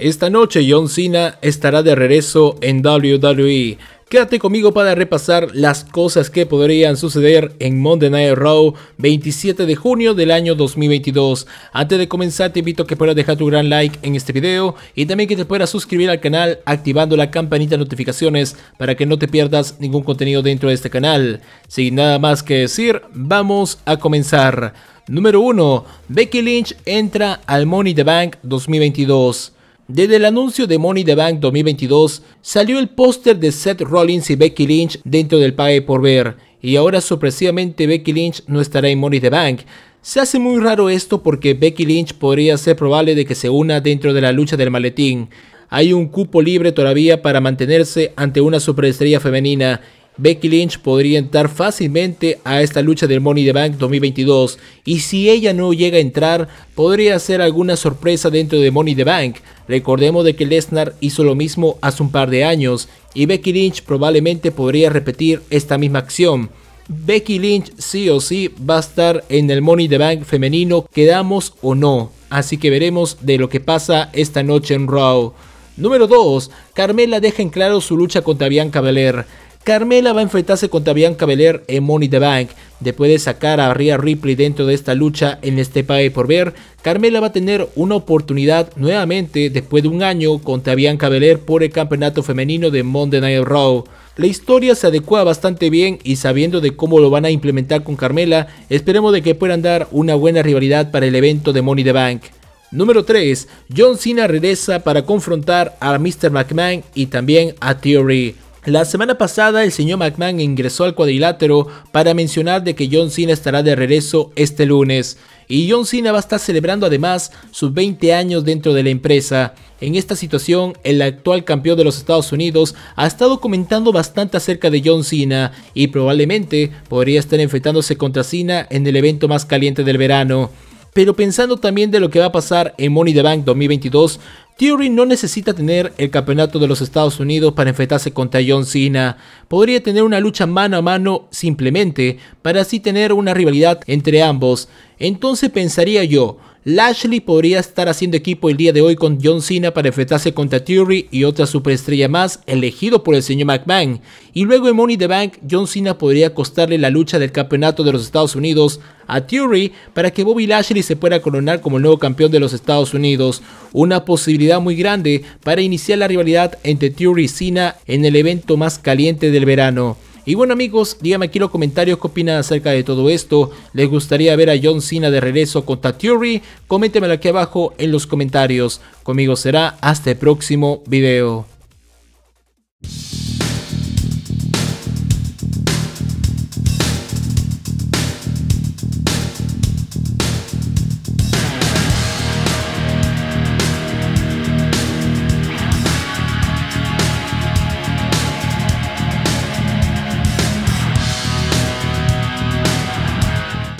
Esta noche John Cena estará de regreso en WWE. Quédate conmigo para repasar las cosas que podrían suceder en Monday Night Raw 27 de junio del año 2022. Antes de comenzar te invito a que puedas dejar tu gran like en este video y también que te puedas suscribir al canal activando la campanita de notificaciones para que no te pierdas ningún contenido dentro de este canal. Sin nada más que decir, vamos a comenzar. Número 1. Becky Lynch entra al Money the Bank 2022. Desde el anuncio de Money the Bank 2022 salió el póster de Seth Rollins y Becky Lynch dentro del pague por ver, y ahora sorpresivamente Becky Lynch no estará en Money the Bank. Se hace muy raro esto porque Becky Lynch podría ser probable de que se una dentro de la lucha del maletín. Hay un cupo libre todavía para mantenerse ante una superestrella femenina Becky Lynch podría entrar fácilmente a esta lucha del Money the Bank 2022 y si ella no llega a entrar podría ser alguna sorpresa dentro de Money the Bank. Recordemos de que Lesnar hizo lo mismo hace un par de años y Becky Lynch probablemente podría repetir esta misma acción. Becky Lynch sí o sí va a estar en el Money the Bank femenino, quedamos o no. Así que veremos de lo que pasa esta noche en Raw. Número 2. Carmela deja en claro su lucha contra Bianca Belair. Carmela va a enfrentarse contra Bianca Belair en Money the Bank. Después de sacar a Rhea Ripley dentro de esta lucha en este país por ver, Carmela va a tener una oportunidad nuevamente después de un año contra Bianca Belair por el campeonato femenino de Monday Night Raw. La historia se adecua bastante bien y sabiendo de cómo lo van a implementar con Carmela, esperemos de que puedan dar una buena rivalidad para el evento de Money the Bank. Número 3. John Cena regresa para confrontar a Mr. McMahon y también a Theory. La semana pasada el señor McMahon ingresó al cuadrilátero para mencionar de que John Cena estará de regreso este lunes y John Cena va a estar celebrando además sus 20 años dentro de la empresa. En esta situación, el actual campeón de los Estados Unidos ha estado comentando bastante acerca de John Cena y probablemente podría estar enfrentándose contra Cena en el evento más caliente del verano pero pensando también de lo que va a pasar en Money the Bank 2022, Theory no necesita tener el campeonato de los Estados Unidos para enfrentarse contra John Cena. Podría tener una lucha mano a mano simplemente para así tener una rivalidad entre ambos. Entonces pensaría yo, Lashley podría estar haciendo equipo el día de hoy con John Cena para enfrentarse contra Theory y otra superestrella más elegido por el señor McMahon. Y luego en Money the Bank, John Cena podría costarle la lucha del campeonato de los Estados Unidos a Theory para que Bobby Lashley se pueda coronar como el nuevo campeón de los Estados Unidos. Una posibilidad muy grande para iniciar la rivalidad entre Theory y Cena en el evento más caliente del verano. Y bueno amigos, díganme aquí en los comentarios qué opinan acerca de todo esto. ¿Les gustaría ver a John Cena de regreso con Tatiuri? Coméntemelo aquí abajo en los comentarios. Conmigo será hasta el próximo video.